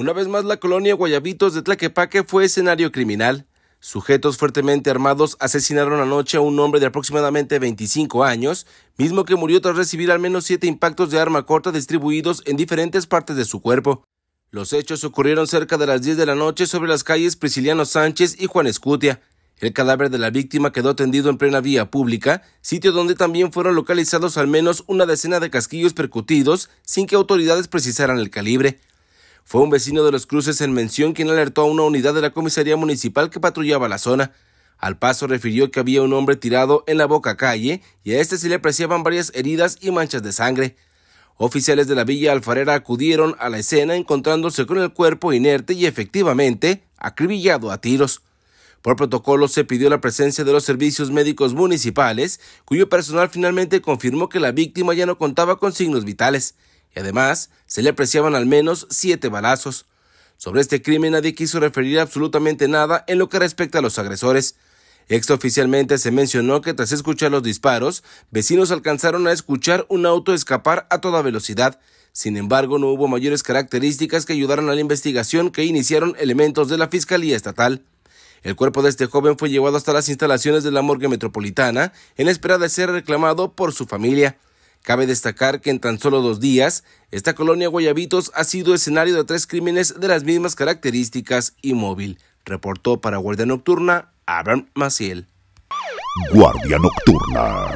Una vez más, la colonia Guayabitos de Tlaquepaque fue escenario criminal. Sujetos fuertemente armados asesinaron anoche a un hombre de aproximadamente 25 años, mismo que murió tras recibir al menos siete impactos de arma corta distribuidos en diferentes partes de su cuerpo. Los hechos ocurrieron cerca de las 10 de la noche sobre las calles Prisciliano Sánchez y Juan Escutia. El cadáver de la víctima quedó tendido en plena vía pública, sitio donde también fueron localizados al menos una decena de casquillos percutidos sin que autoridades precisaran el calibre. Fue un vecino de los cruces en mención quien alertó a una unidad de la comisaría municipal que patrullaba la zona. Al paso refirió que había un hombre tirado en la boca calle y a este se le apreciaban varias heridas y manchas de sangre. Oficiales de la Villa Alfarera acudieron a la escena encontrándose con el cuerpo inerte y efectivamente acribillado a tiros. Por protocolo se pidió la presencia de los servicios médicos municipales, cuyo personal finalmente confirmó que la víctima ya no contaba con signos vitales y además se le apreciaban al menos siete balazos. Sobre este crimen nadie quiso referir absolutamente nada en lo que respecta a los agresores. oficialmente se mencionó que tras escuchar los disparos, vecinos alcanzaron a escuchar un auto escapar a toda velocidad. Sin embargo, no hubo mayores características que ayudaron a la investigación que iniciaron elementos de la Fiscalía Estatal. El cuerpo de este joven fue llevado hasta las instalaciones de la morgue metropolitana en espera de ser reclamado por su familia. Cabe destacar que en tan solo dos días, esta colonia Guayabitos ha sido escenario de tres crímenes de las mismas características y móvil, reportó para Guardia Nocturna Abraham Maciel. Guardia Nocturna.